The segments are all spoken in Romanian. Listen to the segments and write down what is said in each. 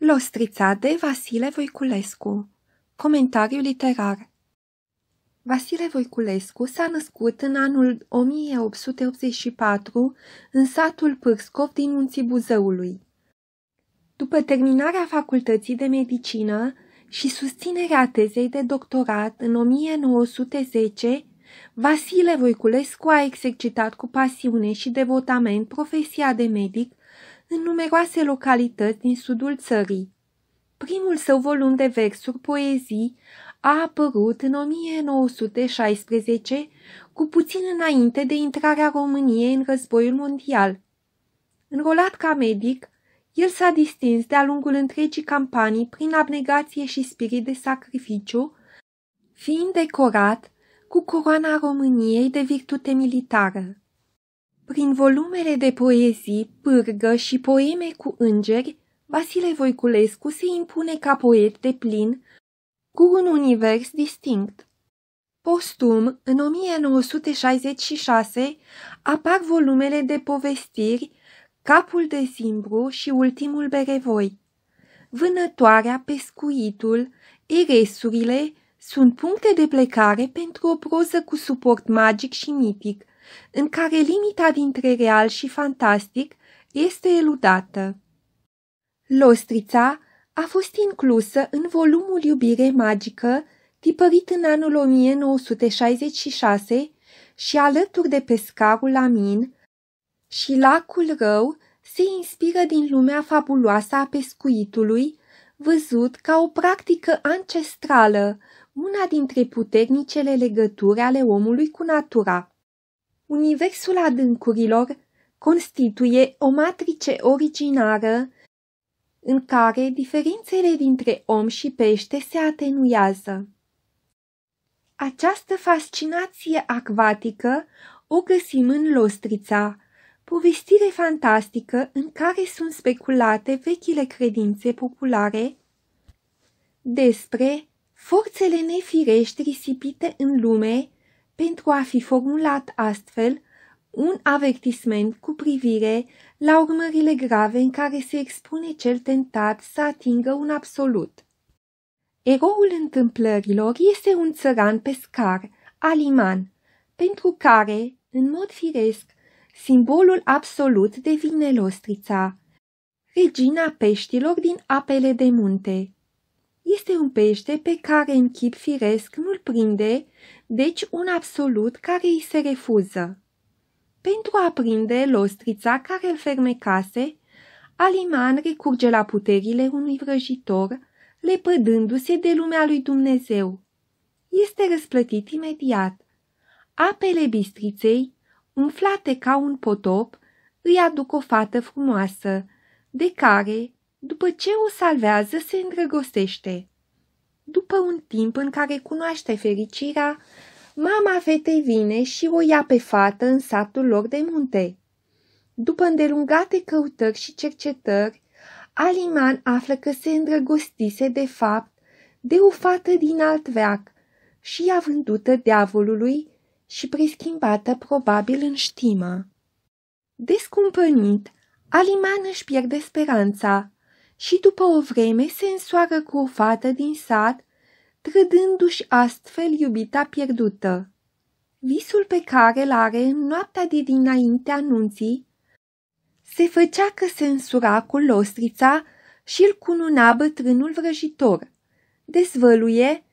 Lostrița de Vasile Voiculescu Comentariu literar Vasile Voiculescu s-a născut în anul 1884 în satul Pârscov din Munții Buzăului. După terminarea facultății de medicină și susținerea tezei de doctorat în 1910, Vasile Voiculescu a exercitat cu pasiune și devotament profesia de medic în numeroase localități din sudul țării. Primul său volum de versuri poezii a apărut în 1916, cu puțin înainte de intrarea României în războiul mondial. Înrolat ca medic, el s-a distins de-a lungul întregii campanii prin abnegație și spirit de sacrificiu, fiind decorat cu coroana României de virtute militară. Prin volumele de poezii, pârgă și poeme cu îngeri, Vasile Voiculescu se impune ca poet de plin, cu un univers distinct. Postum, în 1966, apar volumele de povestiri Capul de Zimbru și Ultimul Berevoi. Vânătoarea, pescuitul, eresurile sunt puncte de plecare pentru o proză cu suport magic și mitic, în care limita dintre real și fantastic este eludată. Lostrița a fost inclusă în volumul Iubire magică, tipărit în anul 1966 și alături de pescarul Amin și lacul rău se inspiră din lumea fabuloasă a pescuitului, văzut ca o practică ancestrală, una dintre puternicele legături ale omului cu natura universul adâncurilor constituie o matrice originară în care diferențele dintre om și pește se atenuează. Această fascinație acvatică o găsim în Lostrița, povestire fantastică în care sunt speculate vechile credințe populare despre forțele nefirești risipite în lume pentru a fi formulat astfel un avertisment cu privire la urmările grave în care se expune cel tentat să atingă un absolut. Eroul întâmplărilor este un țăran pescar, aliman, pentru care, în mod firesc, simbolul absolut devine lostrița, regina peștilor din apele de munte. Este un pește pe care în chip firesc nu-l prinde deci un absolut care îi se refuză. Pentru a prinde lostrița care îl fermecase, Aliman recurge la puterile unui vrăjitor, lepădându-se de lumea lui Dumnezeu. Este răsplătit imediat. Apele bistriței, umflate ca un potop, îi aduc o fată frumoasă, de care, după ce o salvează, se îndrăgostește. După un timp în care cunoaște fericirea, mama fetei vine și o ia pe fată în satul lor de munte. După îndelungate căutări și cercetări, Aliman află că se îndrăgostise de fapt de o fată din alt veac și ea vândută diavolului și preschimbată probabil în știmă. Descumpănit, Aliman își pierde speranța și după o vreme se însoară cu o fată din sat, trădându-și astfel iubita pierdută. Visul pe care l are în noaptea de dinainte anunții se făcea că se însura cu lostrița și îl cununa bătrânul vrăjitor. Dezvăluie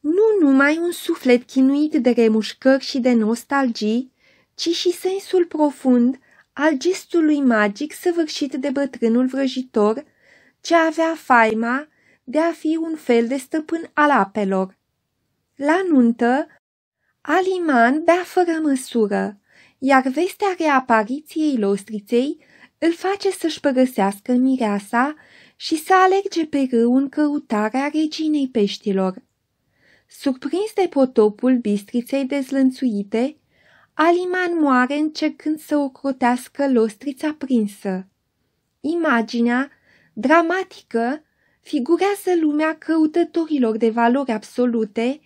nu numai un suflet chinuit de remușcări și de nostalgii, ci și sensul profund al gestului magic săvârșit de bătrânul vrăjitor – ce avea faima de a fi un fel de stăpân al apelor. La nuntă, Aliman bea fără măsură, iar vestea reapariției lostriței îl face să-și părăsească mireasa și să alerge pe râu în căutarea reginei peștilor. Surprins de potopul bistriței dezlănțuite, Aliman moare încercând să ocrotească lostrița prinsă. Imaginea dramatică, figurează lumea căutătorilor de valori absolute,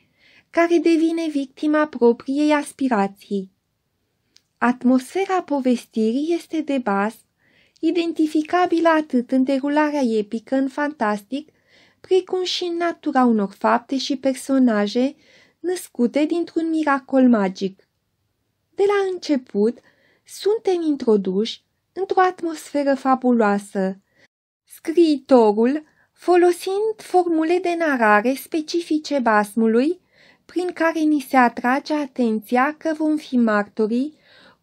care devine victima propriei aspirații. Atmosfera povestirii este de bază, identificabilă atât în derularea epică în fantastic, precum și în natura unor fapte și personaje născute dintr-un miracol magic. De la început, suntem introduși într-o atmosferă fabuloasă, scriitorul, folosind formule de narare specifice basmului, prin care ni se atrage atenția că vom fi martorii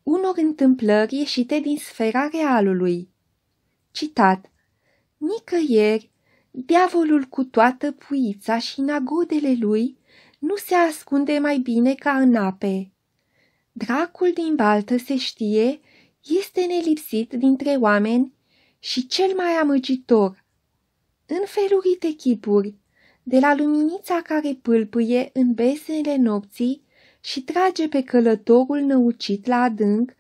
unor întâmplări ieșite din sfera realului. Citat Nicăieri, diavolul cu toată puița și nagodele lui nu se ascunde mai bine ca în ape. Dracul din baltă se știe, este nelipsit dintre oameni și cel mai amăgitor. În felurite chipuri, de la luminița care pâlpâie în besenele nopții și trage pe călătorul năucit la adânc,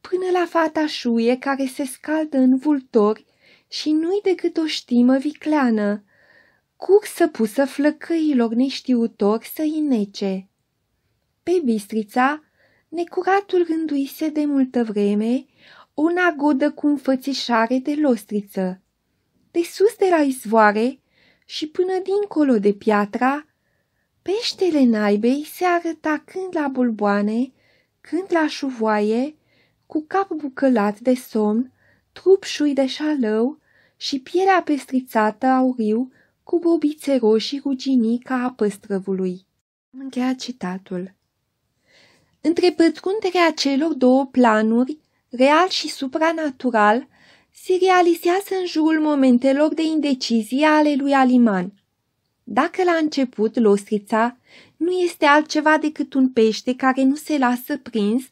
până la fata șuie care se scaldă în vultori și nu-i decât o știmă vicleană, cursă pusă flăcăilor neștiutori să inece. Pe bistrița, necuratul rânduise de multă vreme una godă cu înfățișare de lostriță. De sus de la izvoare și până dincolo de piatra, peștele naibei se arăta când la bulboane, când la șuvoaie, cu cap bucălat de somn, trup șui de șalău și pielea pestrițată auriu cu bobițe roșii ruginii ca a păstrăvului. Am încheiat citatul. Între pătrunderea celor două planuri real și supranatural, se realizează în jurul momentelor de indecizie ale lui Aliman. Dacă la început lostrița nu este altceva decât un pește care nu se lasă prins,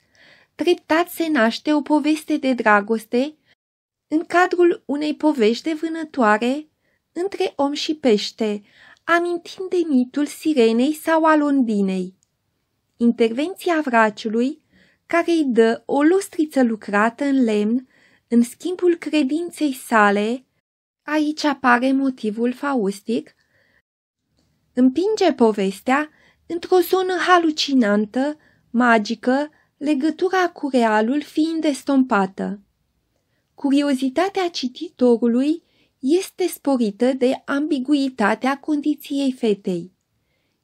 treptat se naște o poveste de dragoste în cadrul unei povești de vânătoare între om și pește, amintind de mitul sirenei sau al ondinei. Intervenția vraciului care îi dă o lustriță lucrată în lemn în schimbul credinței sale, aici apare motivul faustic, împinge povestea într-o zonă halucinantă, magică, legătura cu realul fiind estompată. Curiozitatea cititorului este sporită de ambiguitatea condiției fetei.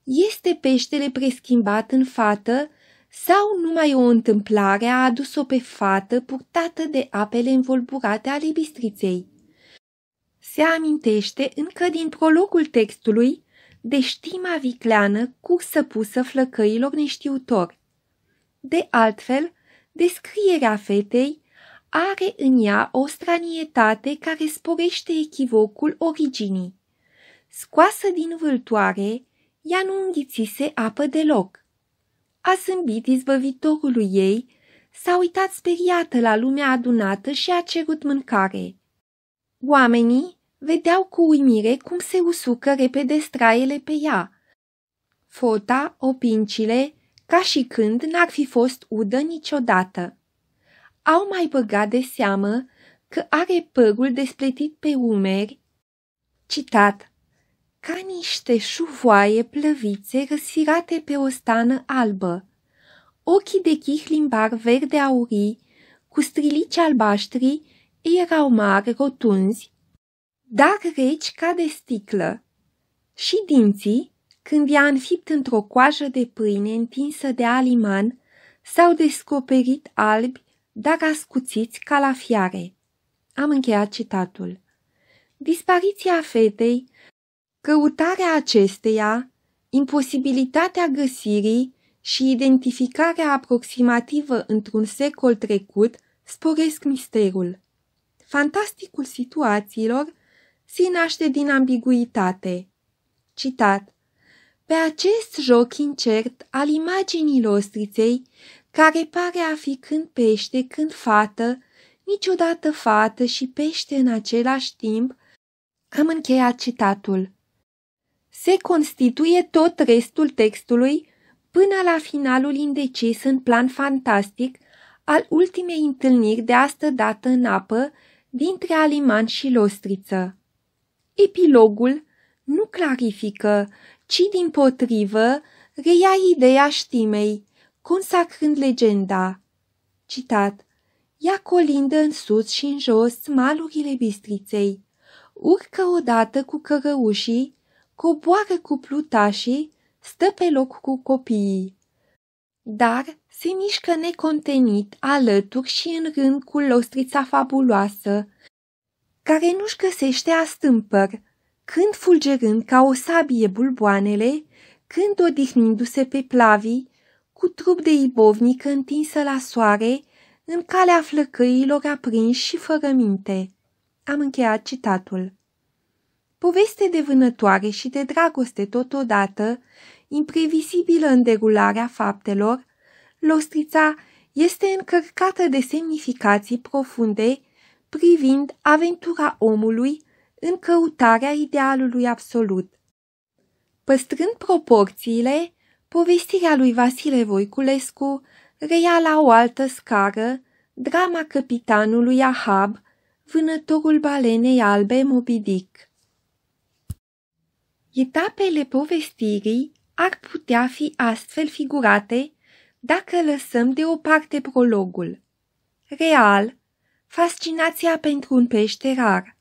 Este peștele preschimbat în fată sau numai o întâmplare a adus-o pe fată purtată de apele învolburate ale bistriței. Se amintește încă din prologul textului de știma vicleană cursă pusă flăcăilor neștiutori. De altfel, descrierea fetei are în ea o stranietate care sporește echivocul originii. Scoasă din vâltoare, ea nu înghițise apă deloc – a zâmbit izbăvitorului ei, s-a uitat speriată la lumea adunată și a cerut mâncare. Oamenii vedeau cu uimire cum se usucă repede straiele pe ea. Fota, opincile, ca și când n-ar fi fost udă niciodată. Au mai băgat de seamă că are părul despletit pe umeri. Citat ca niște șuvoaie plăvițe răsfirate pe o stană albă. Ochii de chihlimbar verde aurii, cu strilici albaștri, erau mari, rotunzi, dar reci ca de sticlă. Și dinții, când i-a înfipt într-o coajă de pâine întinsă de aliman, s-au descoperit albi, dar ascuțiți ca la fiare. Am încheiat citatul. Dispariția fetei Căutarea acesteia, imposibilitatea găsirii și identificarea aproximativă într-un secol trecut sporesc misterul. Fantasticul situațiilor se naște din ambiguitate. Citat Pe acest joc incert al imaginii ostriței, care pare a fi când pește, când fată, niciodată fată și pește în același timp, am încheiat citatul se constituie tot restul textului până la finalul indecis în plan fantastic al ultimei întâlniri de astă dată în apă dintre Aliman și Lostriță. Epilogul nu clarifică, ci din potrivă reia ideea știmei, consacrând legenda. Citat Ea colindă în sus și în jos malurile bistriței, urcă odată cu cărăușii coboară cu plutașii, stă pe loc cu copiii. Dar se mișcă necontenit alături și în rând cu lostrița fabuloasă, care nu-și găsește astâmpăr, când fulgerând ca o sabie bulboanele, când odihnindu-se pe plavii, cu trup de ibovnică întinsă la soare, în calea flăcăilor aprinși și fără minte. Am încheiat citatul. Poveste de vânătoare și de dragoste totodată, imprevisibilă în derularea faptelor, Lostrița este încărcată de semnificații profunde privind aventura omului în căutarea idealului absolut. Păstrând proporțiile, povestirea lui Vasile Voiculescu reia la o altă scară drama capitanului Ahab, vânătorul balenei albe mobidic. Etapele povestirii ar putea fi astfel figurate dacă lăsăm deoparte prologul. Real, fascinația pentru un pește rar.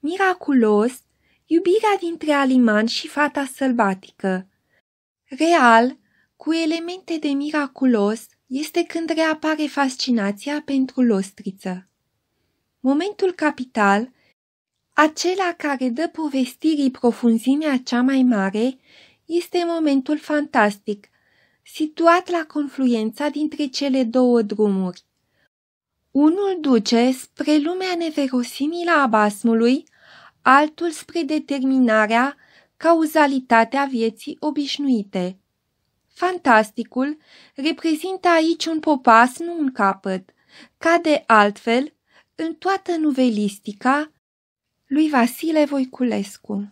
Miraculos, iubirea dintre Aliman și fata sălbatică. Real, cu elemente de miraculos, este când reapare fascinația pentru lostriță. Momentul capital acela care dă povestirii profunzimea cea mai mare este momentul fantastic, situat la confluența dintre cele două drumuri. Unul duce spre lumea neverosimilă a basmului, altul spre determinarea, cauzalitatea vieții obișnuite. Fantasticul reprezintă aici un popas, nu un capăt, ca de altfel, în toată novelistica, lui Vasile Voiculescu